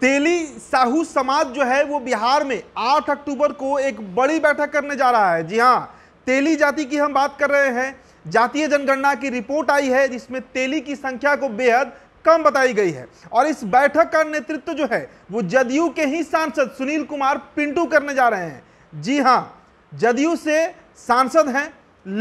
तेली साहू समाज जो है वो बिहार में 8 अक्टूबर को एक बड़ी बैठक करने जा रहा है जी हाँ तेली जाति की हम बात कर रहे हैं जातीय जनगणना की रिपोर्ट आई है जिसमें तेली की संख्या को बेहद कम बताई गई है और इस बैठक का नेतृत्व जो है वो जदयू के ही सांसद सुनील कुमार पिंटू करने जा रहे हैं जी हाँ जदयू से सांसद हैं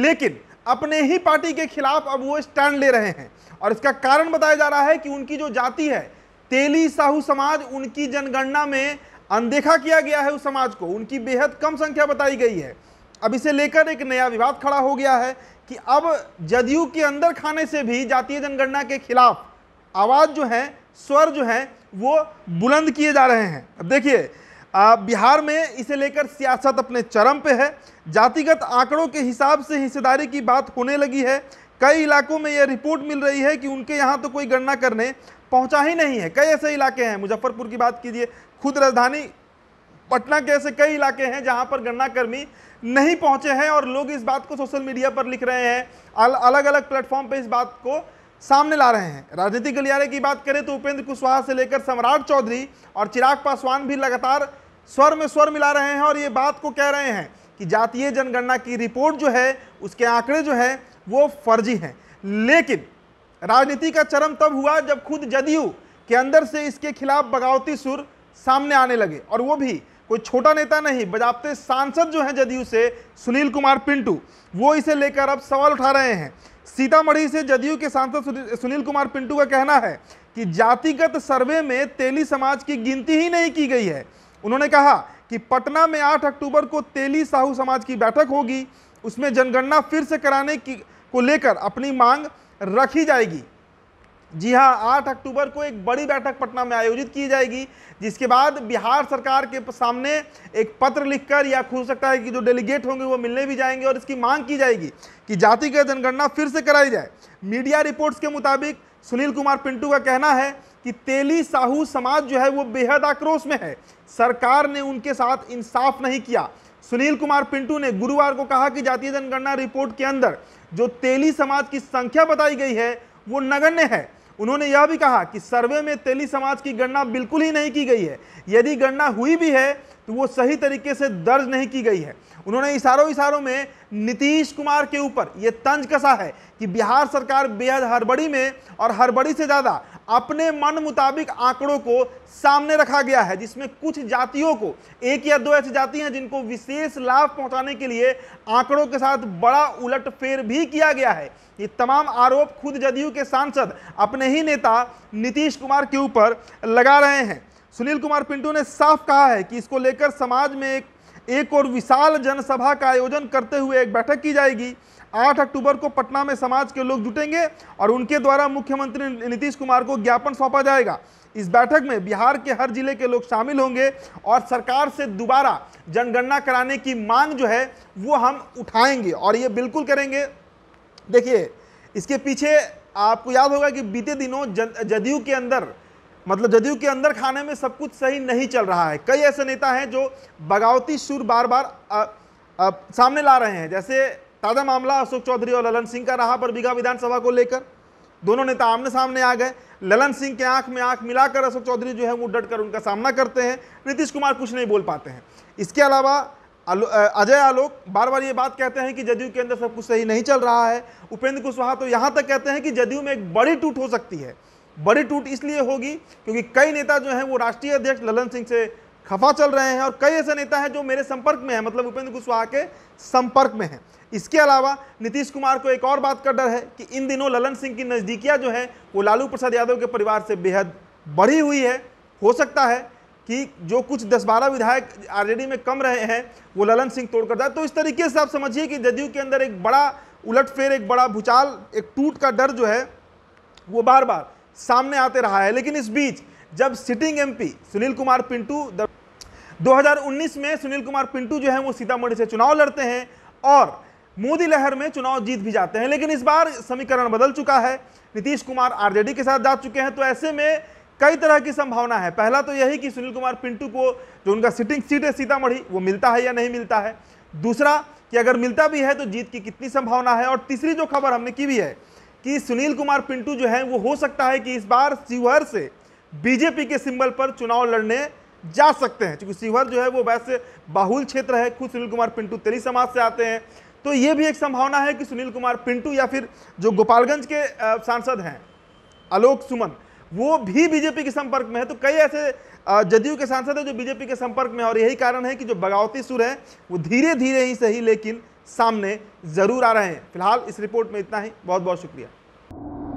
लेकिन अपने ही पार्टी के खिलाफ अब वो स्टैंड ले रहे हैं और इसका कारण बताया जा रहा है कि उनकी जो जाति है तेली साहू समाज उनकी जनगणना में अनदेखा किया गया है उस समाज को उनकी बेहद कम संख्या बताई गई है अब इसे लेकर एक नया विवाद खड़ा हो गया है कि अब जदयू के अंदर खाने से भी जातीय जनगणना के खिलाफ आवाज़ जो है स्वर जो है वो बुलंद किए जा रहे हैं अब देखिए बिहार में इसे लेकर सियासत अपने चरम पे है जातिगत आंकड़ों के हिसाब से हिस्सेदारी की बात होने लगी है कई इलाकों में यह रिपोर्ट मिल रही है कि उनके यहाँ तो कोई गणना करने पहुंचा ही नहीं है कई ऐसे इलाके हैं मुजफ्फरपुर की बात कीजिए खुद राजधानी पटना के ऐसे कई इलाके हैं जहां पर गणना कर्मी नहीं पहुंचे हैं और लोग इस बात को सोशल मीडिया पर लिख रहे हैं अल, अलग अलग प्लेटफॉर्म पर इस बात को सामने ला रहे हैं राजनीतिक गलियारे की बात करें तो उपेंद्र कुशवाहा से लेकर सम्राट चौधरी और चिराग पासवान भी लगातार स्वर में स्वर मिला रहे हैं और ये बात को कह रहे हैं कि जातीय जनगणना की रिपोर्ट जो है उसके आंकड़े जो है वो फर्जी हैं लेकिन राजनीति का चरम तब हुआ जब खुद जदयू के अंदर से इसके खिलाफ बगावती सुर सामने आने लगे और वो भी कोई छोटा नेता नहीं बजाबते सांसद जो हैं जदयू से सुनील कुमार पिंटू वो इसे लेकर अब सवाल उठा रहे हैं सीतामढ़ी से जदयू के सांसद सुनील कुमार पिंटू का कहना है कि जातिगत सर्वे में तेली समाज की गिनती ही नहीं की गई है उन्होंने कहा कि पटना में 8 अक्टूबर को तेली साहू समाज की बैठक होगी उसमें जनगणना फिर से कराने की को लेकर अपनी मांग रखी जाएगी जी हाँ 8 अक्टूबर को एक बड़ी बैठक पटना में आयोजित की जाएगी जिसके बाद बिहार सरकार के सामने एक पत्र लिखकर या खुल सकता है कि जो डेलीगेट होंगे वो मिलने भी जाएंगे और इसकी मांग की जाएगी कि जातिगत जनगणना फिर से कराई जाए मीडिया रिपोर्ट्स के मुताबिक सुनील कुमार पिंटू का कहना है कि तेली साहू समाज जो है वो बेहद आक्रोश में है सरकार ने उनके साथ इंसाफ नहीं किया सुनील कुमार पिंटू ने गुरुवार को कहा कि जातीय जनगणना रिपोर्ट के अंदर जो तेली समाज की संख्या बताई गई है वो नगण्य है उन्होंने यह भी कहा कि सर्वे में तेली समाज की गणना बिल्कुल ही नहीं की गई है यदि गणना हुई भी है तो वो सही तरीके से दर्ज नहीं की गई है उन्होंने इशारों इशारों में नीतीश कुमार के ऊपर ये तंज कसा है कि बिहार सरकार बेहद हरबड़ी में और हरबड़ी से ज़्यादा अपने मन मुताबिक आंकड़ों को सामने रखा गया है जिसमें कुछ जातियों को एक या दो ऐसी जाति हैं जिनको विशेष लाभ पहुंचाने के लिए आंकड़ों के साथ बड़ा उलटफेर भी किया गया है ये तमाम आरोप खुद जदयू के सांसद अपने ही नेता नीतीश कुमार के ऊपर लगा रहे हैं सुनील कुमार पिंटू ने साफ कहा है कि इसको लेकर समाज में एक एक और विशाल जनसभा का आयोजन करते हुए एक बैठक की जाएगी 8 अक्टूबर को पटना में समाज के लोग जुटेंगे और उनके द्वारा मुख्यमंत्री नीतीश कुमार को ज्ञापन सौंपा जाएगा इस बैठक में बिहार के हर जिले के लोग शामिल होंगे और सरकार से दोबारा जनगणना कराने की मांग जो है वो हम उठाएंगे और ये बिल्कुल करेंगे देखिए इसके पीछे आपको याद होगा कि बीते दिनों जदयू के अंदर मतलब जदयू के अंदर खाने में सब कुछ सही नहीं चल रहा है कई ऐसे नेता हैं जो बगावती सुर बार बार आ, आ, सामने ला रहे हैं जैसे ताज़ा मामला अशोक चौधरी और ललन सिंह का रहा पर बीघा विधानसभा को लेकर दोनों नेता आमने सामने आ गए ललन सिंह के आंख में आंख मिलाकर अशोक चौधरी जो है वो डट कर उनका सामना करते हैं नीतीश कुमार कुछ नहीं बोल पाते हैं इसके अलावा अजय आलोक बार बार ये बात कहते हैं कि जदयू के अंदर सब कुछ सही नहीं चल रहा है उपेंद्र कुशवाहा तो यहाँ तक कहते हैं कि जदयू में एक बड़ी टूट हो सकती है बड़ी टूट इसलिए होगी क्योंकि कई नेता जो हैं वो राष्ट्रीय अध्यक्ष ललन सिंह से खफा चल रहे हैं और कई ऐसे नेता हैं जो मेरे संपर्क में हैं मतलब उपेंद्र कुशवाहा के संपर्क में हैं इसके अलावा नीतीश कुमार को एक और बात का डर है कि इन दिनों ललन सिंह की नज़दीकियाँ जो हैं वो लालू प्रसाद यादव के परिवार से बेहद बढ़ी हुई है हो सकता है कि जो कुछ दस बारह विधायक आरजेडी में कम रहे हैं वो ललन सिंह तोड़कर जाए तो इस तरीके से आप समझिए कि जदयू के अंदर एक बड़ा उलटफेर एक बड़ा भूचाल एक टूट का डर जो है वो बार बार सामने आते रहा है लेकिन इस बीच जब सिटिंग एमपी सुनील कुमार पिंटू 2019 में सुनील कुमार पिंटू जो है वो सीतामढ़ी से चुनाव लड़ते हैं और मोदी लहर में चुनाव जीत भी जाते हैं लेकिन इस बार समीकरण बदल चुका है नीतीश कुमार आरजेडी के साथ जा चुके हैं तो ऐसे में कई तरह की संभावना है पहला तो यही कि सुनील कुमार पिंटू को जो उनका सिटिंग सीट है सीतामढ़ी वो मिलता है या नहीं मिलता है दूसरा कि अगर मिलता भी है तो जीत की कितनी संभावना है और तीसरी जो खबर हमने की भी है कि सुनील कुमार पिंटू जो है वो हो सकता है कि इस बार शिवहर से बीजेपी के सिंबल पर चुनाव लड़ने जा सकते हैं क्योंकि शिवहर जो है वो वैसे बाहुल क्षेत्र है खुद सुनील कुमार पिंटू तेली समाज से आते हैं तो ये भी एक संभावना है कि सुनील कुमार पिंटू या फिर जो गोपालगंज के सांसद हैं आलोक सुमन वो भी बीजेपी के संपर्क में है तो कई ऐसे जदयू के सांसद हैं जो बीजेपी के संपर्क में और यही कारण है कि जो बगावती सुर है वो धीरे धीरे ही सही लेकिन सामने ज़रूर आ रहे हैं फिलहाल इस रिपोर्ट में इतना ही बहुत बहुत शुक्रिया